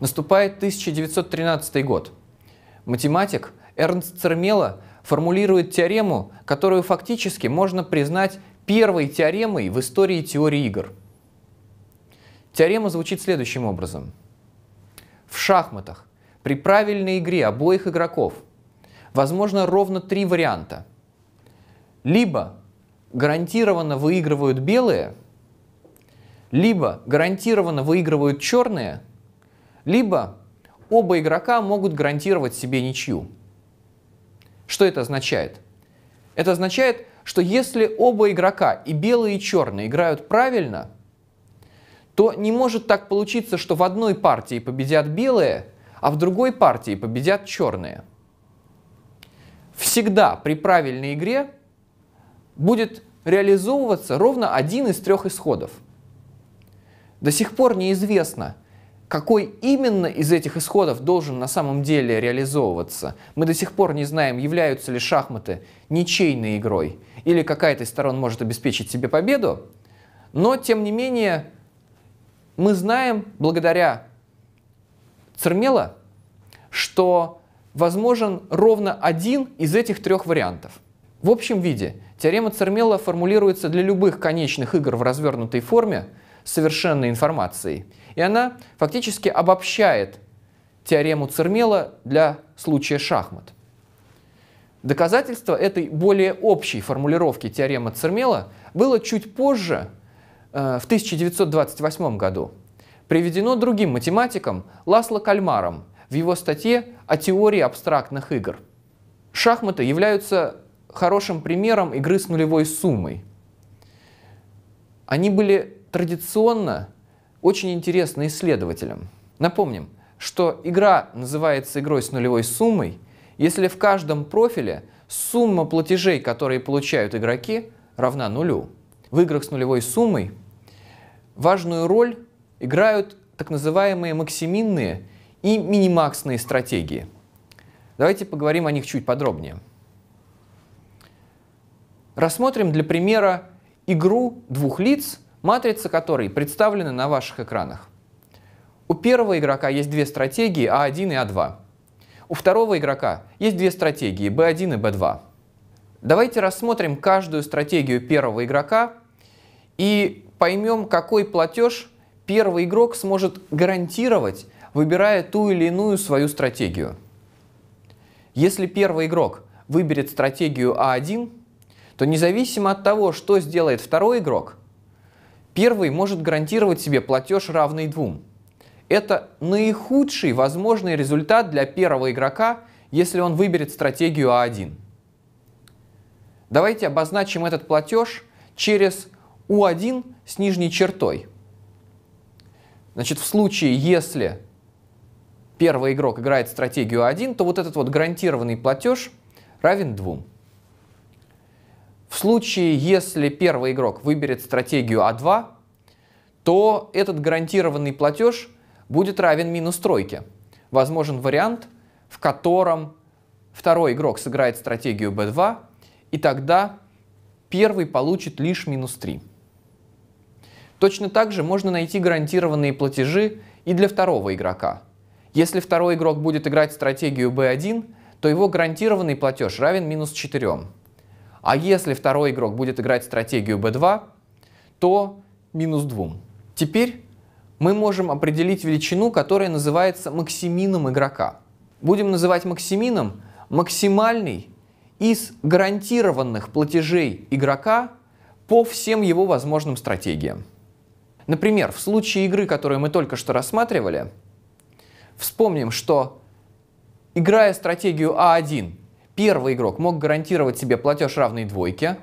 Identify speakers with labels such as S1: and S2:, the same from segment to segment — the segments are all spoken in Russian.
S1: Наступает 1913 год. Математик Эрнст Цермела формулирует теорему, которую фактически можно признать первой теоремой в истории теории игр. Теорема звучит следующим образом. В шахматах при правильной игре обоих игроков возможно ровно три варианта. Либо гарантированно выигрывают белые, либо гарантированно выигрывают черные – либо оба игрока могут гарантировать себе ничью. Что это означает? Это означает, что если оба игрока, и белые, и черные, играют правильно, то не может так получиться, что в одной партии победят белые, а в другой партии победят черные. Всегда при правильной игре будет реализовываться ровно один из трех исходов. До сих пор неизвестно, какой именно из этих исходов должен на самом деле реализовываться? Мы до сих пор не знаем, являются ли шахматы ничейной игрой, или какая-то из сторон может обеспечить себе победу, но, тем не менее, мы знаем, благодаря Цермела, что возможен ровно один из этих трех вариантов. В общем виде теорема Цермела формулируется для любых конечных игр в развернутой форме совершенной информацией – и она фактически обобщает теорему Цермела для случая шахмат. Доказательство этой более общей формулировки теоремы Цермела было чуть позже, э, в 1928 году, приведено другим математиком Ласло Кальмаром в его статье о теории абстрактных игр. Шахматы являются хорошим примером игры с нулевой суммой. Они были традиционно очень интересно исследователям. Напомним, что игра называется игрой с нулевой суммой, если в каждом профиле сумма платежей, которые получают игроки, равна нулю. В играх с нулевой суммой важную роль играют так называемые максиминные и минимаксные стратегии. Давайте поговорим о них чуть подробнее. Рассмотрим для примера игру двух лиц, матрицы которой представлены на ваших экранах. У первого игрока есть две стратегии А1 и А2. У второго игрока есть две стратегии б 1 и б 2 Давайте рассмотрим каждую стратегию первого игрока и поймем, какой платеж первый игрок сможет гарантировать, выбирая ту или иную свою стратегию. Если первый игрок выберет стратегию А1, то независимо от того, что сделает второй игрок – Первый может гарантировать себе платеж равный двум. Это наихудший возможный результат для первого игрока, если он выберет стратегию А1. Давайте обозначим этот платеж через U1 с нижней чертой. Значит, в случае, если первый игрок играет стратегию А 1, то вот этот вот гарантированный платеж равен двум. В случае, если первый игрок выберет стратегию А2, то этот гарантированный платеж будет равен минус тройке. Возможен вариант, в котором второй игрок сыграет стратегию б 2 и тогда первый получит лишь минус 3. Точно так же можно найти гарантированные платежи и для второго игрока. Если второй игрок будет играть стратегию b1, то его гарантированный платеж равен минус 4. А если второй игрок будет играть стратегию b2, то минус 2. Теперь мы можем определить величину, которая называется максимином игрока. Будем называть максимином максимальный из гарантированных платежей игрока по всем его возможным стратегиям. Например, в случае игры, которую мы только что рассматривали, вспомним, что играя стратегию А1 Первый игрок мог гарантировать себе платеж равный двойке.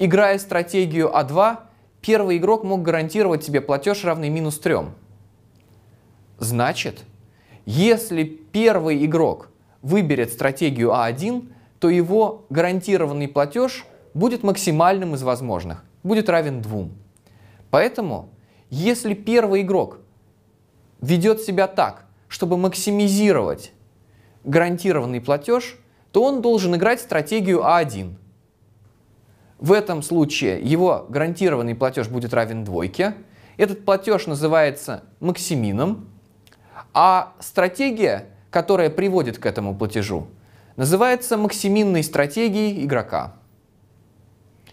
S1: Играя стратегию А2, первый игрок мог гарантировать себе платеж равный минус трем. Значит, если первый игрок выберет стратегию А1, то его гарантированный платеж будет максимальным из возможных, будет равен двум. Поэтому, если первый игрок ведет себя так, чтобы максимизировать гарантированный платеж – то он должен играть стратегию А1. В этом случае его гарантированный платеж будет равен двойке. Этот платеж называется максимином, а стратегия, которая приводит к этому платежу, называется максиминной стратегией игрока.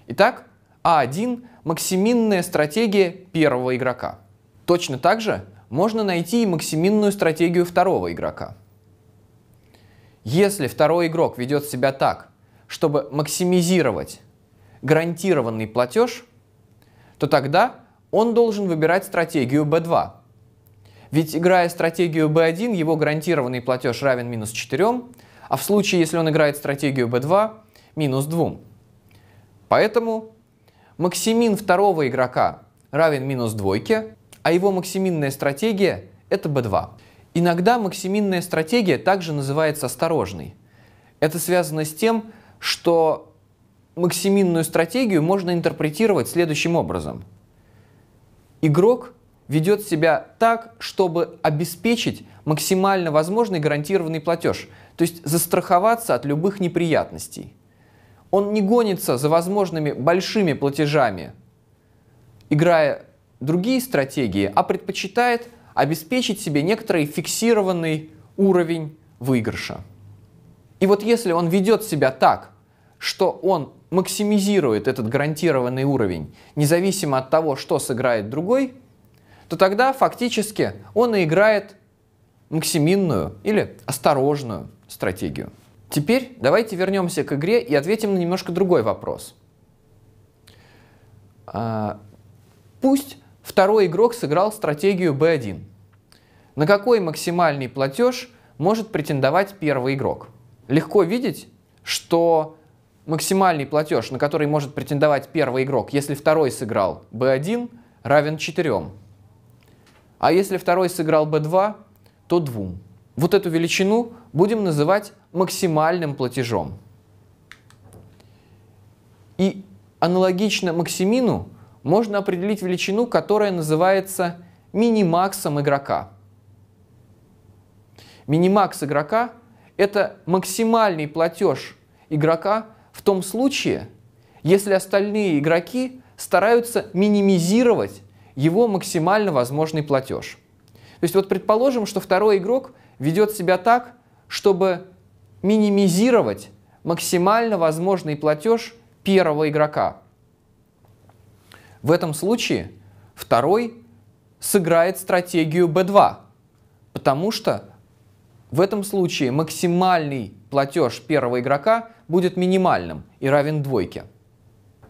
S1: Итак, А1 – максиминная стратегия первого игрока. Точно так же можно найти и максиминную стратегию второго игрока. Если второй игрок ведет себя так, чтобы максимизировать гарантированный платеж, то тогда он должен выбирать стратегию B2. Ведь играя стратегию B1, его гарантированный платеж равен минус 4, а в случае, если он играет стратегию B2, минус 2. Поэтому максимин второго игрока равен минус двойке, а его максиминная стратегия — это B2. Иногда максиминная стратегия также называется осторожной. Это связано с тем, что максиминную стратегию можно интерпретировать следующим образом. Игрок ведет себя так, чтобы обеспечить максимально возможный гарантированный платеж, то есть застраховаться от любых неприятностей. Он не гонится за возможными большими платежами, играя другие стратегии, а предпочитает – обеспечить себе некоторый фиксированный уровень выигрыша. И вот если он ведет себя так, что он максимизирует этот гарантированный уровень, независимо от того, что сыграет другой, то тогда фактически он и играет максиминную или осторожную стратегию. Теперь давайте вернемся к игре и ответим на немножко другой вопрос. А, пусть Второй игрок сыграл стратегию b1. На какой максимальный платеж может претендовать первый игрок? Легко видеть, что максимальный платеж, на который может претендовать первый игрок, если второй сыграл b1, равен 4. А если второй сыграл b2, то 2. Вот эту величину будем называть максимальным платежом. И аналогично Максимину можно определить величину, которая называется минимаксом игрока. Минимакс игрока – это максимальный платеж игрока в том случае, если остальные игроки стараются минимизировать его максимально возможный платеж. То есть вот предположим, что второй игрок ведет себя так, чтобы минимизировать максимально возможный платеж первого игрока. В этом случае второй сыграет стратегию B2, потому что в этом случае максимальный платеж первого игрока будет минимальным и равен двойке.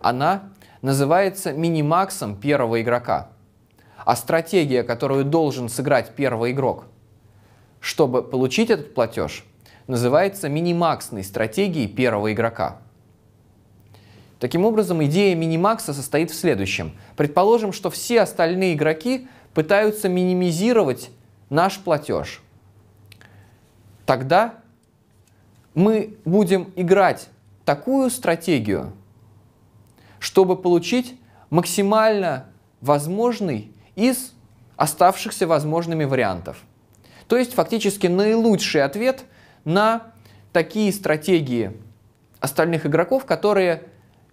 S1: Она называется минимаксом первого игрока. А стратегия, которую должен сыграть первый игрок, чтобы получить этот платеж, называется минимаксной стратегией первого игрока. Таким образом, идея минимакса состоит в следующем. Предположим, что все остальные игроки пытаются минимизировать наш платеж. Тогда мы будем играть такую стратегию, чтобы получить максимально возможный из оставшихся возможными вариантов. То есть фактически наилучший ответ на такие стратегии остальных игроков, которые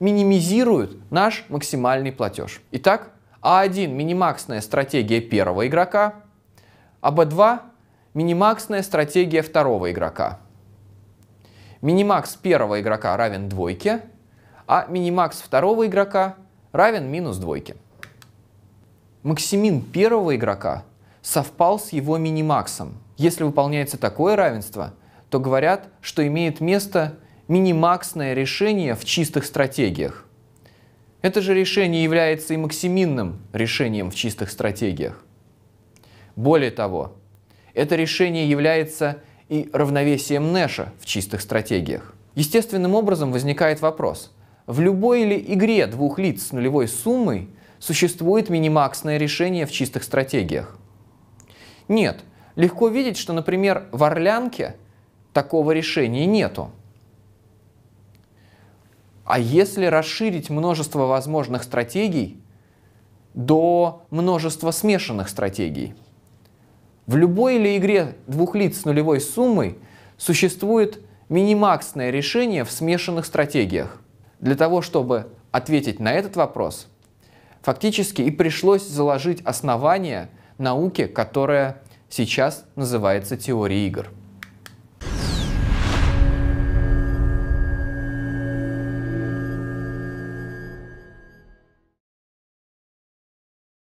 S1: минимизируют наш максимальный платеж. Итак, А1 – минимаксная стратегия первого игрока, а б – минимаксная стратегия второго игрока. Минимакс первого игрока равен двойке, а минимакс второго игрока равен минус двойке. Максимин первого игрока совпал с его минимаксом. Если выполняется такое равенство, то говорят, что имеет место минимаксное решение в чистых стратегиях. Это же решение является и максиминным решением в чистых стратегиях. Более того, это решение является и равновесием Нэша в чистых стратегиях. Естественным образом возникает вопрос, в любой ли игре двух лиц с нулевой суммой существует минимаксное решение в чистых стратегиях? Нет, легко видеть, что, например, в Орлянке такого решения нету. А если расширить множество возможных стратегий до множества смешанных стратегий? В любой ли игре двух лиц с нулевой суммой существует минимаксное решение в смешанных стратегиях. Для того, чтобы ответить на этот вопрос, фактически и пришлось заложить основание науки, которая сейчас называется теорией игр.